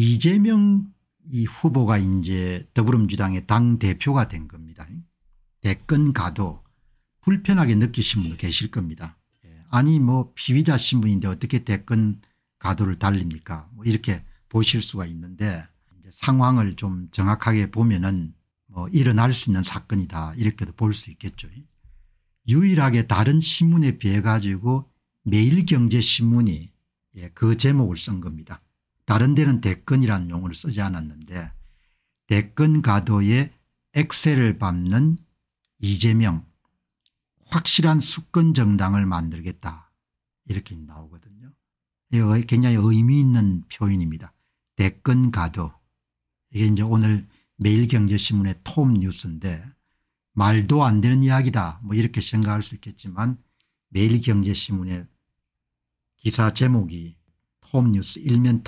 이재명 이 후보가 이제 더불어민주당의 당 대표가 된 겁니다. 대권 가도 불편하게 느끼신 분도 계실 겁니다. 예. 아니 뭐 피의자 신분인데 어떻게 대권 가도를 달립니까 뭐 이렇게 보실 수가 있는데 상황을 좀 정확하게 보면은 뭐 일어날 수 있는 사건이다 이렇게도 볼 수 있겠죠. 유일하게 다른 신문에 비해 가지고 매일경제신문이 예, 그 제목을 쓴 겁니다. 다른 데는 대권이라는 용어를 쓰지 않았는데 대권 가도에 엑셀을 밟는 이재명 확실한 수권 정당을 만들겠다 이렇게 나오거든요. 굉장히 의미 있는 표현입니다. 대권 가도 이게 이제 오늘 매일경제신문의 톰 뉴스인데 말도 안 되는 이야기다 뭐 이렇게 생각할 수 있겠지만 매일경제신문의 기사 제목이 톱뉴스 일면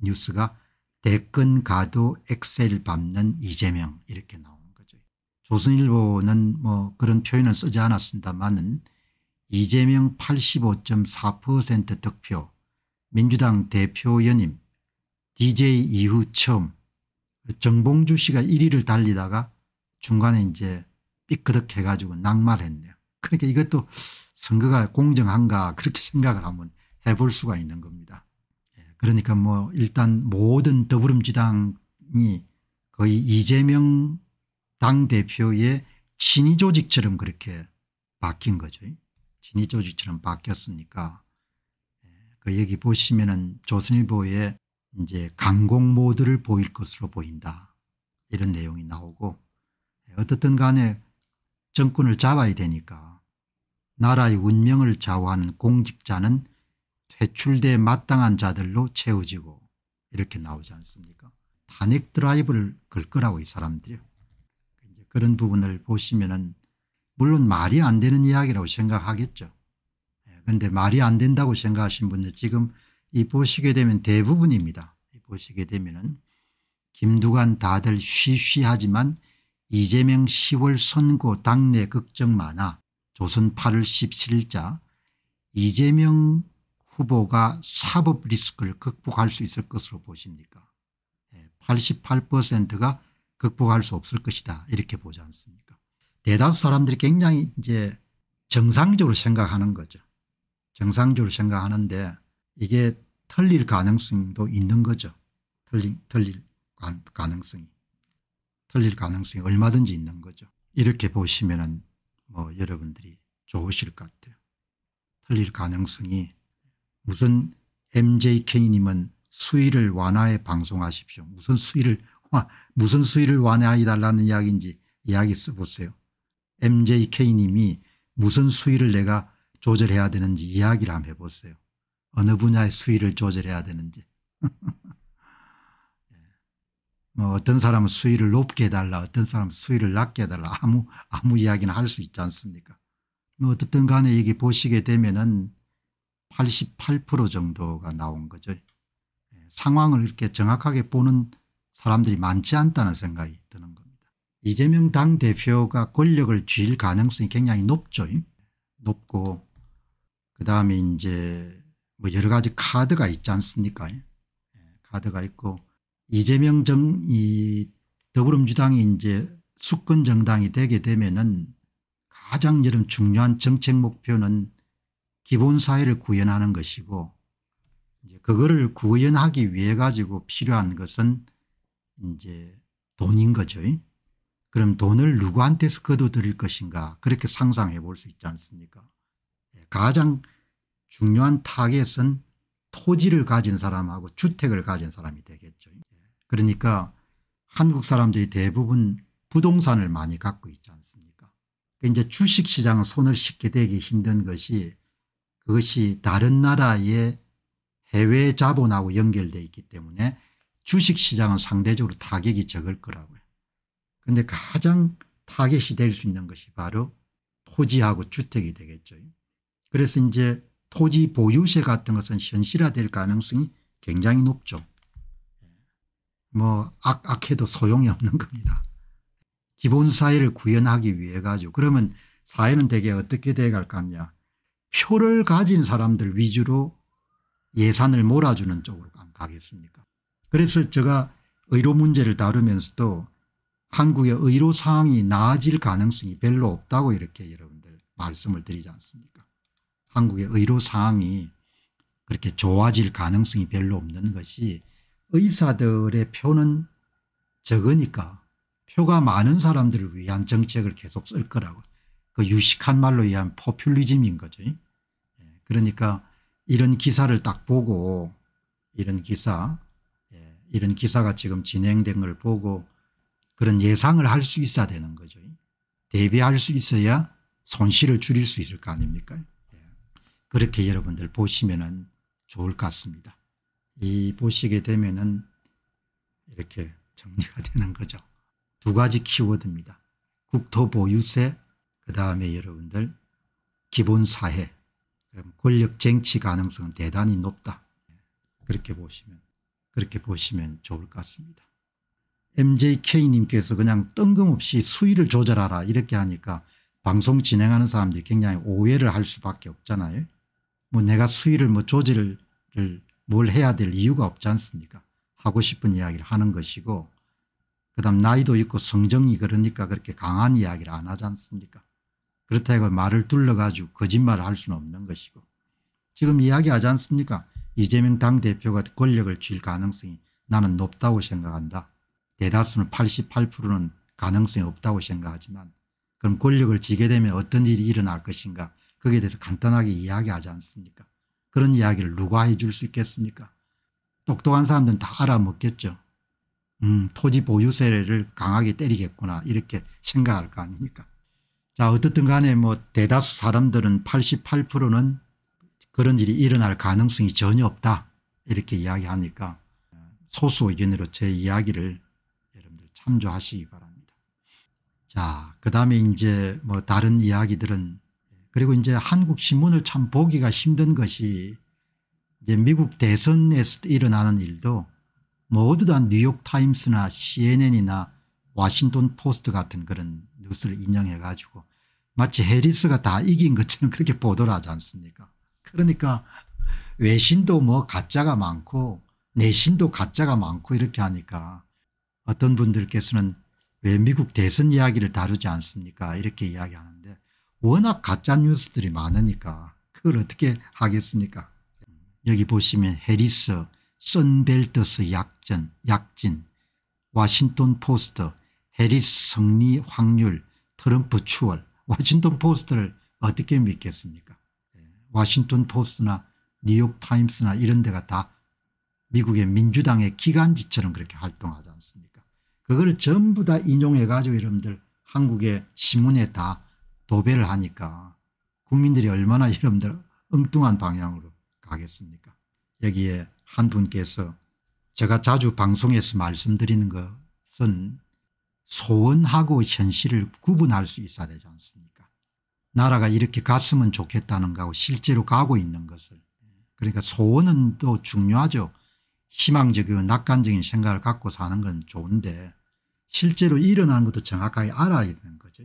톱뉴스가 대권 가도 엑셀 밟는 이재명 이렇게 나온 거죠. 조선일보는 뭐 그런 표현은 쓰지 않았습니다만 이재명 85.4% 득표 민주당 대표 연임 DJ 이후 처음 정봉주 씨가 1위를 달리다가 중간에 이제 삐그덕 해가지고 낙마를 했네요. 그러니까 이것도 선거가 공정한가 그렇게 생각을 하면 해볼 수가 있는 겁니다. 예, 그러니까 뭐 일단 모든 더불음지당이 거의 이재명 당대표의 친위 조직처럼 그렇게 바뀐 거죠. 친위 조직처럼 바뀌었으니까 예, 그 여기 보시면은 조선일보에 이제 강공 모드를 보일 것으로 보인다 이런 내용이 나오고 예, 어떻든 간에 정권을 잡아야 되니까 나라의 운명을 좌우하는 공직자는 퇴출돼 마땅한 자들로 채워지고 이렇게 나오지 않습니까 탄핵 드라이브를 걸 거라고 이 사람들이요. 그런 부분을 보시면 은 물론 말이 안 되는 이야기라고 생각하겠죠. 그런데 예, 말이 안 된다고 생각하신 분들 지금 이 보시게 되면 대부분입니다. 보시게 되면 은 김두관 다들 쉬쉬하지만 이재명 10월 선거 당내 걱정 많아 조선 8월 17일자 이재명 후보가 사법 리스크를 극복할 수 있을 것으로 보십니까 88%가 예, 극복할 수 없을 것이다 이렇게 보지 않습니까 대다수 사람들이 굉장히 이제 정상적으로 생각하는 거죠. 정상적으로 생각하는데 이게 틀릴 가능성도 있는 거죠. 틀릴, 틀릴 가능성이. 틀릴 가능성이 얼마든지 있는 거죠. 이렇게 보시면뭐 여러분들이 좋으실 것 같아요. 틀릴 가능성이 무슨 mjk님은 수위를 완화해 방송하십시오. 무슨 수위를 무슨 수위를 완화해 달라는 이야기인지 이야기 써보세요. mjk님이 무슨 수위를 내가 조절해야 되는지 이야기를 한번 해보세요. 어느 분야의 수위를 조절해야 되는지. 예. 뭐 어떤 사람은 수위를 높게 해달라 어떤 사람은 수위를 낮게 해달라 아무 아무 이야기는 할 수 있지 않습니까 뭐 어떻든 간에 이게 보시게 되면은 88% 정도가 나온 거죠. 예, 상황을 이렇게 정확하게 보는 사람들이 많지 않다는 생각이 드는 겁니다. 이재명 당대표가 권력을 쥘 가능성이 굉장히 높죠. 높고 그다음에 이제 뭐 여러 가지 카드가 있지 않습니까 예, 카드가 있고 이재명 정, 이 더불어민주당이 이제 수권 정당이 되게 되면은 가장 여름 중요한 정책 목표는 기본 사회를 구현하는 것이고 이제 그거를 구현하기 위해 가지고 필요한 것은 이제 돈인 거죠. 그럼 돈을 누구한테서 거둬들일 것인가 그렇게 상상해 볼 수 있지 않습니까 예, 가장 중요한 타겟은 토지를 가진 사람하고 주택을 가진 사람이 되겠죠. 예, 그러니까 한국 사람들이 대부분 부동산을 많이 갖고 있지 않습니까 그 이제 주식시장 손을 쉽게 대기 힘든 것이 그것이 다른 나라의 해외 자본하고 연결되어 있기 때문에 주식시장은 상대적으로 타격이 적을 거라고요. 그런데 가장 타격이될 수 있는 것이 바로 토지하고 주택이 되겠죠. 그래서 이제 토지 보유세 같은 것은 현실화될 가능성이 굉장히 높죠. 뭐 악, 악해도 소용이 없는 겁니다. 기본 사회를 구현하기 위해 가지고 그러면 사회는 대개 어떻게 돼갈거 아냐 표를 가진 사람들 위주로 예산을 몰아주는 쪽으로 가겠습니까 그래서 제가 의료 문제를 다루면서도 한국의 의료 상황이 나아질 가능성이 별로 없다고 이렇게 여러분들 말씀을 드리지 않습니까 한국의 의료 상황이 그렇게 좋아질 가능성이 별로 없는 것이 의사들의 표는 적으니까 표가 많은 사람들을 위한 정책을 계속 쓸 거라고 그 유식한 말로 의한 포퓰리즘인 거죠. 예. 그러니까 이런 기사를 딱 보고 이런 기사 예, 이런 기사가 지금 진행된 걸 보고 그런 예상을 할 수 있어야 되는 거죠. 예. 대비할 수 있어야 손실을 줄일 수 있을 거 아닙니까 그렇게 여러분들 보시면 은 좋을 것 같습니다. 이 보시게 되면 은 이렇게 정리가 되는 거죠. 두 가지 키워드입니다. 국토보유세 그 다음에 여러분들 기본 사회 그럼 권력 쟁취 가능성은 대단히 높다. 그렇게 보시면 그렇게 보시면 좋을 것 같습니다. MJK님께서 그냥 뜬금없이 수위를 조절하라 이렇게 하니까 방송 진행하는 사람들이 굉장히 오해를 할 수밖에 없잖아요. 뭐 내가 수위를 뭐 조절을 뭘 해야 될 이유가 없지 않습니까? 하고 싶은 이야기를 하는 것이고 그다음 나이도 있고 성정이 그러니까 그렇게 강한 이야기를 안 하지 않습니까? 그렇다고 말을 둘러가지고 거짓말을 할 수는 없는 것이고 지금 이야기하지 않습니까 이재명 당대표가 권력을 쥘 가능성이 나는 높다고 생각한다. 대다수는 88%는 가능성이 없다고 생각하지만 그럼 권력을 쥐게 되면 어떤 일이 일어날 것인가 거기에 대해서 간단하게 이야기하지 않습니까 그런 이야기를 누가 해줄 수 있겠습니까 똑똑한 사람들은 다 알아먹겠죠. 음 토지 보유세를 강하게 때리겠구나 이렇게 생각할 거 아닙니까 자 어떻든 간에 뭐 대다수 사람들은 88%는 그런 일이 일어날 가능성이 전혀 없다 이렇게 이야기하니까 소수 의견으로 제 이야기를 여러분들 참조하시기 바랍니다. 자 그다음에 이제 뭐 다른 이야기들은 그리고 이제 한국 신문을 참 보기가 힘든 것이 이제 미국 대선에서 일어나는 일도 모두 다 뉴욕타임스나 cnn이나 와싱턴 포스트 같은 그런 뉴스를 인용해 가지고 마치 해리스가 다 이긴 것처럼 그렇게 보도를 하지 않습니까 그러니까 외신도 뭐 가짜가 많고 내신도 가짜가 많고 이렇게 하니까 어떤 분들께서는 왜 미국 대선 이야기를 다루지 않습니까 이렇게 이야기하는데 워낙 가짜 뉴스들이 많으니까 그걸 어떻게 하겠습니까 여기 보시면 해리스, 선벨더스 약전, 약진, 와싱턴 포스트 해리스 승리 확률 트럼프 추월 워싱턴 포스트를 어떻게 믿겠습니까 예, 워싱턴 포스트나 뉴욕타임스나 이런 데가 다 미국의 민주당의 기간지처럼 그렇게 활동하지 않습니까 그걸 전부 다 인용해 가지고 여러분들 한국의 신문에 다 도배를 하니까 국민들이 얼마나 여러분들 엉뚱한 방향으로 가겠습니까 여기에 한 분께서 제가 자주 방송에서 말씀드리는 것은 소원하고 현실을 구분할 수 있어야 되지 않습니까 나라가 이렇게 갔으면 좋겠다는거 하고 실제로 가고 있는 것을 그러니까 소원은 또 중요하죠. 희망적이고 낙관적인 생각을 갖고 사는 건 좋은데 실제로 일어나는 것도 정확하게 알아야 되는 거죠.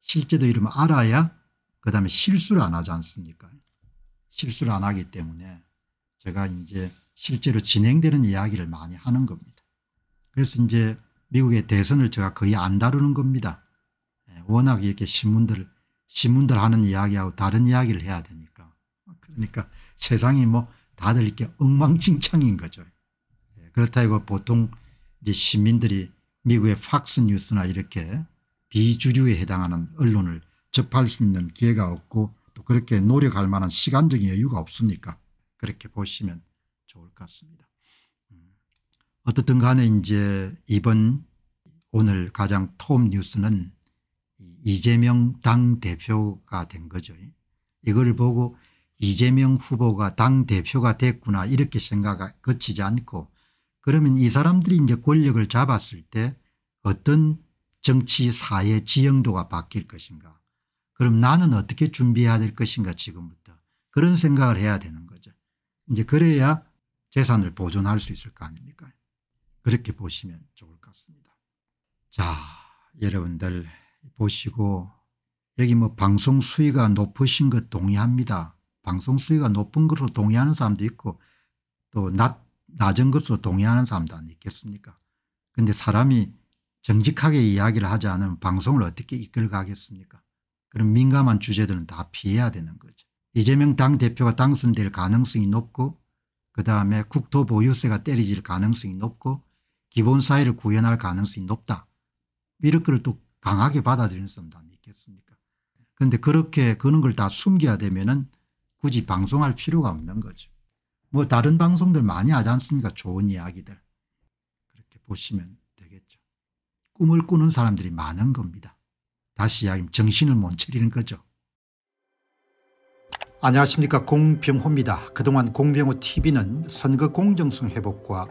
실제로 이러면 알아야 그다음에 실수를 안 하지 않습니까 실수를 안 하기 때문에 제가 이제 실제로 진행되는 이야기를 많이 하는 겁니다. 그래서 이제 미국의 대선을 제가 거의 안 다루는 겁니다. 예, 워낙 이렇게 신문들 신문들 하는 이야기하고 다른 이야기를 해야 되니까 그러니까 세상이 뭐 다들 이렇게 엉망진창인 거죠. 예, 그렇다고 보통 이제 시민들이 미국의 팍스 뉴스나 이렇게 비주류에 해당하는 언론을 접할 수 있는 기회가 없고 또 그렇게 노력할 만한 시간적인 여유가 없으니까 그렇게 보시면 좋을 것 같습니다. 어떻든 간에 이제 이번 오늘 가장 톱 뉴스는 이재명 당대표가 된 거죠. 이걸 보고 이재명 후보가 당대표가 됐구나 이렇게 생각 거치지 않고 그러면 이 사람들이 이제 권력을 잡았을 때 어떤 정치 사회 지형도가 바뀔 것인가 그럼 나는 어떻게 준비해야 될 것인가 지금부터 그런 생각을 해야 되는 거죠. 이제 그래야 재산을 보존할 수 있을 거 아닙니까 그렇게 보시면 좋을 것 같습니다. 자 여러분들 보시고 여기 뭐 방송 수위가 높으신 것 동의합니다. 방송 수위가 높은 것으로 동의하는 사람도 있고 또 낮, 낮은 것으로 동의하는 사람도 안 있겠습니까 근데 사람이 정직하게 이야기를 하지 않으면 방송을 어떻게 이끌어가겠습니까 그런 민감한 주제들은 다 피해야 되는 거죠. 이재명 당대표가 당선될 가능성이 높고 그다음에 국토보유세가 때리질 가능성이 높고 기본 사회를 구현할 가능성이 높다. 이런 것을 또 강하게 받아들이는 사람도 있겠습니까 그런데 그렇게 그런 걸 다 숨겨야 되면 은 굳이 방송할 필요가 없는 거죠. 뭐 다른 방송들 많이 하지 않습니까 좋은 이야기들. 그렇게 보시면 되겠죠. 꿈을 꾸는 사람들이 많은 겁니다. 다시 이야기하면 정신을 못 차리는 거죠. 안녕하십니까 공병호입니다. 그동안 공병호 tv는 선거 공정성 회복과